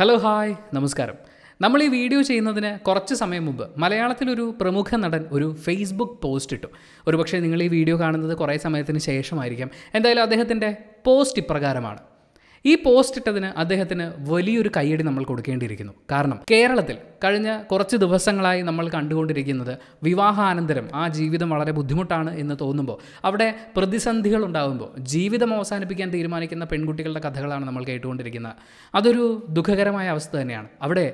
hello hi നമസ്കാരം നമ്മൾ ഈ വീഡിയോ ചെയ്യുന്നതിന് കുറച്ച് സമയം മുമ്പ് മലയാളത്തിലൊരു പ്രമുഖ നടൻ ഒരു ഫേസ്ബുക്ക് പോസ്റ്റ് ഇട്ടു പക്ഷേ നിങ്ങൾ ഈ വീഡിയോ കാണുന്നത് കുറേ സമയത്തിന് ശേഷമായിരിക്കാം എന്തായാലും അദ്ദേഹത്തിൻ്റെ പോസ്റ്റ് ഇപ്രകാരമാണ് ഈ പോസ്റ്റ് ഇട്ടതിന് അദ്ദേഹത്തിന് വലിയൊരു കയ്യടി നമ്മൾ കൊടുക്കേണ്ടിയിരിക്കുന്നു കാരണം കേരളത്തിൽ കഴിഞ്ഞ കുറച്ച് ദിവസങ്ങളായി നമ്മൾ കണ്ടുകൊണ്ടിരിക്കുന്നത് വിവാഹാനന്തരം ആ ജീവിതം വളരെ ബുദ്ധിമുട്ടാണ് എന്ന് തോന്നുമ്പോൾ അവിടെ പ്രതിസന്ധികൾ ഉണ്ടാകുമ്പോൾ ജീവിതം അവസാനിപ്പിക്കാൻ തീരുമാനിക്കുന്ന പെൺകുട്ടികളുടെ കഥകളാണ് നമ്മൾ കേട്ടുകൊണ്ടിരിക്കുന്നത് അതൊരു ദുഃഖകരമായ അവസ്ഥ തന്നെയാണ് അവിടെ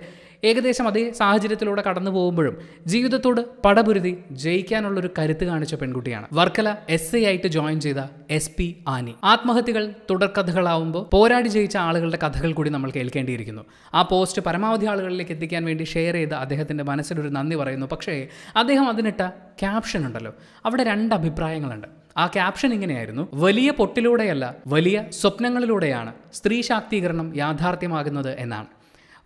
ഏകദേശം അതേ സാഹചര്യത്തിലൂടെ കടന്നു പോകുമ്പോഴും ജീവിതത്തോട് പടപുരുതി ജയിക്കാനുള്ളൊരു കരുത്ത് കാണിച്ച പെൺകുട്ടിയാണ് വർക്കല എസ് ഐ ആയിട്ട് ജോയിൻ ചെയ്ത എസ് പി ആനി ആത്മഹത്യകൾ തുടർക്കഥകളാവുമ്പോൾ പോരാടി ജയിച്ച ആളുകളുടെ കഥകൾ കൂടി നമ്മൾ കേൾക്കേണ്ടിയിരിക്കുന്നു ആ പോസ്റ്റ് പരമാവധി ആളുകളിലേക്ക് എത്തിക്കാൻ വേണ്ടി ഷെയർ ചെയ്ത് അദ്ദേഹത്തിൻ്റെ മനസ്സിലൊരു നന്ദി പറയുന്നു പക്ഷേ അദ്ദേഹം അതിനിട്ട ക്യാപ്ഷൻ ഉണ്ടല്ലോ അവിടെ രണ്ട് അഭിപ്രായങ്ങളുണ്ട് ആ ക്യാപ്ഷൻ ഇങ്ങനെയായിരുന്നു വലിയ പൊട്ടിലൂടെയല്ല വലിയ സ്വപ്നങ്ങളിലൂടെയാണ് സ്ത്രീ ശാക്തീകരണം യാഥാർത്ഥ്യമാകുന്നത് എന്നാണ്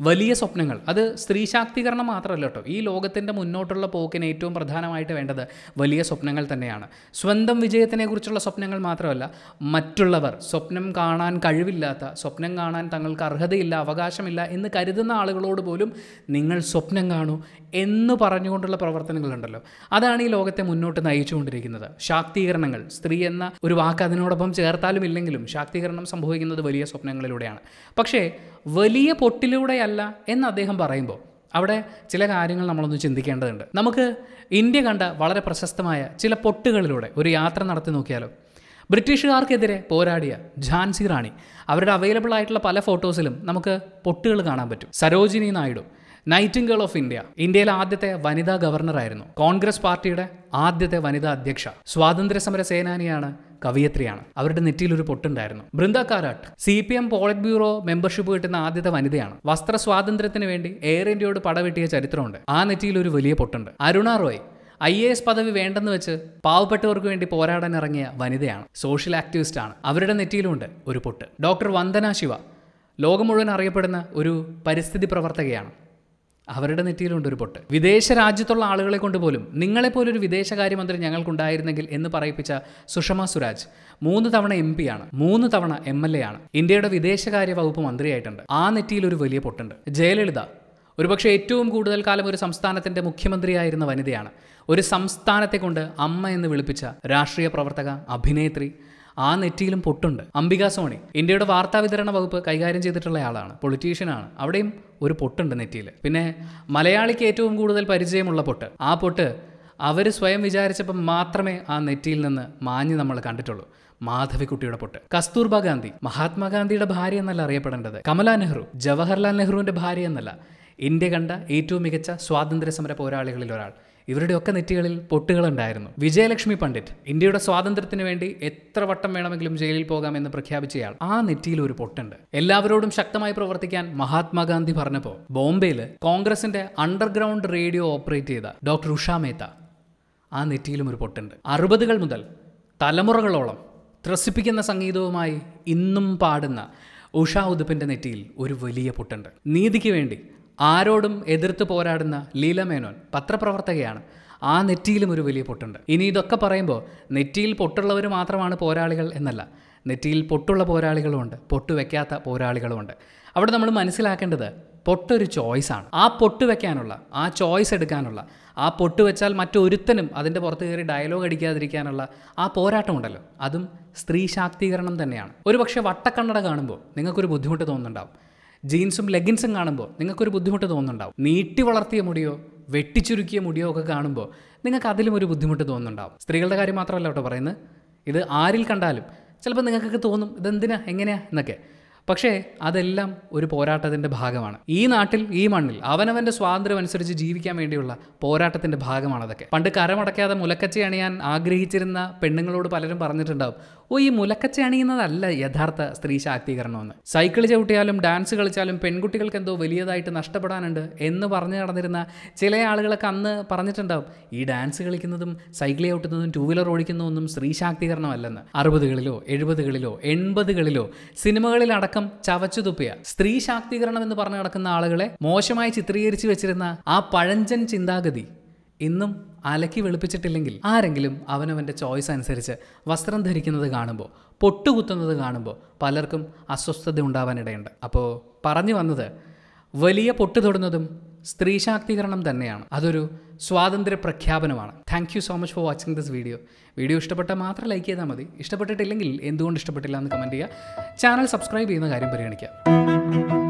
വലിയ സ്വപ്നങ്ങൾ അത് സ്ത്രീ ശാക്തീകരണം മാത്രമല്ല കേട്ടോ ഈ ലോകത്തിൻ്റെ മുന്നോട്ടുള്ള പോക്കിന് ഏറ്റവും പ്രധാനമായിട്ട് വേണ്ടത് വലിയ സ്വപ്നങ്ങൾ തന്നെയാണ് സ്വന്തം വിജയത്തിനെക്കുറിച്ചുള്ള സ്വപ്നങ്ങൾ മാത്രമല്ല മറ്റുള്ളവർ സ്വപ്നം കാണാൻ കഴിവില്ലാത്ത സ്വപ്നം കാണാൻ തങ്ങൾക്ക് അർഹതയില്ല അവകാശമില്ല എന്ന് കരുതുന്ന ആളുകളോട് പോലും നിങ്ങൾ സ്വപ്നം കാണൂ എന്ന് പറഞ്ഞുകൊണ്ടുള്ള പ്രവർത്തനങ്ങളുണ്ടല്ലോ അതാണ് ഈ ലോകത്തെ മുന്നോട്ട് നയിച്ചുകൊണ്ടിരിക്കുന്നത് ശാക്തീകരണങ്ങൾ സ്ത്രീ എന്ന ഒരു വാക്ക് അതിനോടൊപ്പം ചേർത്താലും ഇല്ലെങ്കിലും ശാക്തീകരണം സംഭവിക്കുന്നത് വലിയ സ്വപ്നങ്ങളിലൂടെയാണ് പക്ഷേ വലിയ പൊട്ടിലൂടെയല്ല അല്ല എന്ന് അദ്ദേഹം പറയുമ്പോൾ അവിടെ ചില കാര്യങ്ങൾ നമ്മളൊന്ന് ചിന്തിക്കേണ്ടതുണ്ട് നമുക്ക് ഇന്ത്യ കണ്ട വളരെ പ്രശസ്തമായ ചില പൊട്ടുകളിലൂടെ ഒരു യാത്ര നടത്തി നോക്കിയാലോ ബ്രിട്ടീഷുകാർക്കെതിരെ പോരാടിയ ഝാൻസി റാണി അവരുടെ അവൈലബിൾ ആയിട്ടുള്ള പല ഫോട്ടോസിലും നമുക്ക് പൊട്ടുകൾ കാണാൻ പറ്റും Sarojini Naidu nightingale of India ഇന്ത്യയിലെ ആദ്യത്തെ വനിതാ ഗവർണറായിരുന്നു കോൺഗ്രസ് പാർട്ടിയുടെ ആദ്യത്തെ വനിതാ അധ്യക്ഷ സ്വാതന്ത്ര്യ സമര സേനാനിയാണ് കവിയത്രിയാണ് അവരുടെ നെറ്റിയിൽ ഒരു പൊട്ടുണ്ടായിരുന്നു Brinda Karat C P M politburo membership കിട്ടുന്ന ആദ്യത്തെ വനിതയാണ് വസ്ത്ര സ്വാതന്ത്ര്യത്തിന് വേണ്ടി എയർ ഇന്ത്യയോട് പടവെട്ടിയ ചരിത്രമുണ്ട് ആ നെറ്റിയിൽ ഒരു വലിയ പൊട്ടുണ്ട് Aruna Roy I A S പദവി വേണ്ടെന്ന് വെച്ച് പാവപ്പെട്ടവർക്ക് വേണ്ടി പോരാടാൻ ഇറങ്ങിയ വനിതയാണ് സോഷ്യൽ ആക്ടിവിസ്റ്റ് ആണ് അവരുടെ നെറ്റിയിലുണ്ട് ഒരു പൊട്ട് ഡോക്ടർ വന്ദന ശിവ ലോകം മുഴുവൻ അറിയപ്പെടുന്ന ഒരു പരിസ്ഥിതി പ്രവർത്തകയാണ് അവരുടെ നെറ്റിയിലുണ്ട് ഒരു പൊട്ട് വിദേശ രാജ്യത്തുള്ള ആളുകളെ കൊണ്ട് പോലും നിങ്ങളെപ്പോലൊരു വിദേശകാര്യമന്ത്രി ഞങ്ങൾക്കുണ്ടായിരുന്നെങ്കിൽ എന്ന് പറയിപ്പിച്ച സുഷമ സ്വരാജ് മൂന്ന് തവണ എം പി ആണ് മൂന്ന് തവണ എം എൽ എ ആണ് ഇന്ത്യയുടെ വിദേശകാര്യ വകുപ്പ് മന്ത്രിയായിട്ടുണ്ട് ആ നെറ്റിയിൽ ഒരു വലിയ പൊട്ടുണ്ട് ജയലളിത ഒരുപക്ഷെ ഏറ്റവും കൂടുതൽ കാലം ഒരു സംസ്ഥാനത്തിന്റെ മുഖ്യമന്ത്രിയായിരുന്ന വനിതയാണ് ഒരു സംസ്ഥാനത്തെ കൊണ്ട് അമ്മ എന്ന് വിളിപ്പിച്ച രാഷ്ട്രീയ പ്രവർത്തക അഭിനേത്രി ആ നെറ്റിയിലും പൊട്ടുണ്ട് അംബിക സോണി ഇന്ത്യയുടെ വാർത്താ വിതരണ വകുപ്പ് കൈകാര്യം ചെയ്തിട്ടുള്ള ആളാണ് പൊളിറ്റീഷ്യനാണ് അവിടെയും ഒരു പൊട്ടുണ്ട് നെറ്റിയിൽ പിന്നെ മലയാളിക്ക് ഏറ്റവും കൂടുതൽ പരിചയമുള്ള പൊട്ട് ആ പൊട്ട് അവർ സ്വയം വിചാരിച്ചപ്പം മാത്രമേ ആ നെറ്റിയിൽ നിന്ന് മാഞ്ഞ് നമ്മൾ കണ്ടിട്ടുള്ളൂ മാധവിക്കുട്ടിയുടെ പൊട്ട് കസ്തൂർബ ഗാന്ധി മഹാത്മാഗാന്ധിയുടെ ഭാര്യ എന്നല്ല അറിയപ്പെടേണ്ടത് കമലാ നെഹ്റു ജവഹർലാൽ നെഹ്റുവിൻ്റെ ഭാര്യ എന്നല്ല ഇന്ത്യ കണ്ട ഏറ്റവും മികച്ച സ്വാതന്ത്ര്യ സമര പോരാളികളിൽ ഒരാൾ ഇവരുടെയൊക്കെ നെറ്റികളിൽ പൊട്ടുകളുണ്ടായിരുന്നു വിജയലക്ഷ്മി പണ്ഡിറ്റ് ഇന്ത്യയുടെ സ്വാതന്ത്ര്യത്തിന് വേണ്ടി എത്ര വട്ടം വേണമെങ്കിലും ജയിലിൽ എന്ന് പ്രഖ്യാപിച്ചയാൾ ആ നെറ്റിയിൽ ഒരു പൊട്ടുണ്ട് എല്ലാവരോടും ശക്തമായി പ്രവർത്തിക്കാൻ മഹാത്മാഗാന്ധി പറഞ്ഞപ്പോൾ ബോംബെയിൽ കോൺഗ്രസിന്റെ അണ്ടർഗ്രൗണ്ട് റേഡിയോ ഓപ്പറേറ്റ് ചെയ്ത ഡോക്ടർ ഉഷാ മേത്ത ആ നെറ്റിയിലും ഒരു പൊട്ടുണ്ട് അറുപതുകൾ മുതൽ തലമുറകളോളം ത്രസിപ്പിക്കുന്ന സംഗീതവുമായി ഇന്നും പാടുന്ന ഉഷാ ഉദുപ്പിന്റെ നെറ്റിയിൽ ഒരു വലിയ പൊട്ടുണ്ട് നീതിക്ക് വേണ്ടി ആരോടും എതിർത്ത് പോരാടുന്ന ലീല മേനോൻ പത്രപ്രവർത്തകയാണ് ആ നെറ്റിയിലും ഒരു വലിയ പൊട്ടുണ്ട് ഇനി ഇതൊക്കെ പറയുമ്പോൾ നെറ്റിയിൽ പൊട്ടുള്ളവർ മാത്രമാണ് പോരാളികൾ എന്നല്ല നെറ്റിയിൽ പൊട്ടുള്ള പോരാളികളുമുണ്ട് പൊട്ട് വയ്ക്കാത്ത പോരാളികളുമുണ്ട് അവിടെ നമ്മൾ മനസ്സിലാക്കേണ്ടത് പൊട്ടൊരു ചോയ്സാണ് ആ പൊട്ട് വയ്ക്കാനുള്ള ആ ചോയ്സ് എടുക്കാനുള്ള ആ പൊട്ട് വെച്ചാൽ മറ്റൊരുത്തനും അതിൻ്റെ പുറത്ത് കയറി ഡയലോഗ് അടിക്കാതിരിക്കാനുള്ള ആ പോരാട്ടമുണ്ടല്ലോ അതും സ്ത്രീ ശാക്തീകരണം തന്നെയാണ് പക്ഷേ വട്ടക്കണ്ണട കാണുമ്പോൾ നിങ്ങൾക്കൊരു ബുദ്ധിമുട്ട് തോന്നുന്നുണ്ടാവും ജീൻസും ലെഗിൻസും കാണുമ്പോൾ നിങ്ങൾക്കൊരു ബുദ്ധിമുട്ട് തോന്നുന്നുണ്ടാവും നീട്ടി വളർത്തിയ മുടിയോ വെട്ടിച്ചുരുക്കിയ മുടിയോ ഒക്കെ കാണുമ്പോൾ നിങ്ങൾക്ക് അതിലും ഒരു ബുദ്ധിമുട്ട് തോന്നുന്നുണ്ടാവും സ്ത്രീകളുടെ കാര്യം മാത്രമല്ല കേട്ടോ പറയുന്നത് ഇത് ആരിൽ കണ്ടാലും ചിലപ്പോൾ നിങ്ങൾക്കൊക്കെ തോന്നും ഇതെന്തിനാ എങ്ങനെയാ എന്നൊക്കെ പക്ഷേ അതെല്ലാം ഒരു പോരാട്ടത്തിൻ്റെ ഭാഗമാണ് ഈ നാട്ടിൽ ഈ മണ്ണിൽ അവനവൻ്റെ സ്വാതന്ത്ര്യം അനുസരിച്ച് ജീവിക്കാൻ വേണ്ടിയുള്ള പോരാട്ടത്തിൻ്റെ ഭാഗമാണ് അതൊക്കെ പണ്ട് കരമടക്കാതെ മുലക്കച്ചയാണ് അണിയാൻ ആഗ്രഹിച്ചിരുന്ന പെണ്ണുങ്ങളോട് പലരും പറഞ്ഞിട്ടുണ്ടാവും ഓ ഈ മുലക്കച്ച അണിയുന്നതല്ല യഥാർത്ഥ സ്ത്രീ ശാക്തീകരണമെന്ന് സൈക്കിൾ ചവിട്ടിയാലും ഡാൻസ് കളിച്ചാലും പെൺകുട്ടികൾക്ക് എന്തോ വലിയതായിട്ട് നഷ്ടപ്പെടാനുണ്ട് എന്ന് പറഞ്ഞു നടന്നിരുന്ന ചില ആളുകളൊക്കെ അന്ന് പറഞ്ഞിട്ടുണ്ടാവും ഈ ഡാൻസ് കളിക്കുന്നതും സൈക്കിൾ ചവിട്ടുന്നതും ടൂ വീലർ ഓടിക്കുന്നതൊന്നും സ്ത്രീ ശാക്തീകരണമല്ലെന്ന് അറുപതുകളിലോ എഴുപതുകളിലോ എൺപതുകളിലോ സിനിമകളിലടക്കം തുപ്പിയ സ്ത്രീ ശാക്തീകരണം എന്ന് പറഞ്ഞു നടക്കുന്ന ആളുകളെ മോശമായി ചിത്രീകരിച്ചു വെച്ചിരുന്ന ആ പഴഞ്ചൻ ചിന്താഗതി ഇന്നും അലക്കി വെളുപ്പിച്ചിട്ടില്ലെങ്കിൽ ആരെങ്കിലും അവനവൻ്റെ ചോയ്സ് അനുസരിച്ച് വസ്ത്രം ധരിക്കുന്നത് കാണുമ്പോൾ പൊട്ടുകുത്തുന്നത് കാണുമ്പോൾ പലർക്കും അസ്വസ്ഥത ഉണ്ടാവാനിടയുണ്ട് അപ്പോൾ പറഞ്ഞു വന്നത് വലിയ പൊട്ടു തൊടുന്നതും സ്ത്രീ ശാക്തീകരണം തന്നെയാണ് അതൊരു സ്വാതന്ത്ര്യ പ്രഖ്യാപനമാണ് thank you so much for watching this video video ഇഷ്ടപ്പെട്ടാൽ മാത്രം ലൈക്ക് ചെയ്താൽ മതി ഇഷ്ടപ്പെട്ടിട്ടില്ലെങ്കിൽ എന്തുകൊണ്ട് ഇഷ്ടപ്പെട്ടില്ല എന്ന് കമൻറ്റ് ചെയ്യുക ചാനൽ സബ്സ്ക്രൈബ് ചെയ്യുന്ന കാര്യം പരിഗണിക്കുക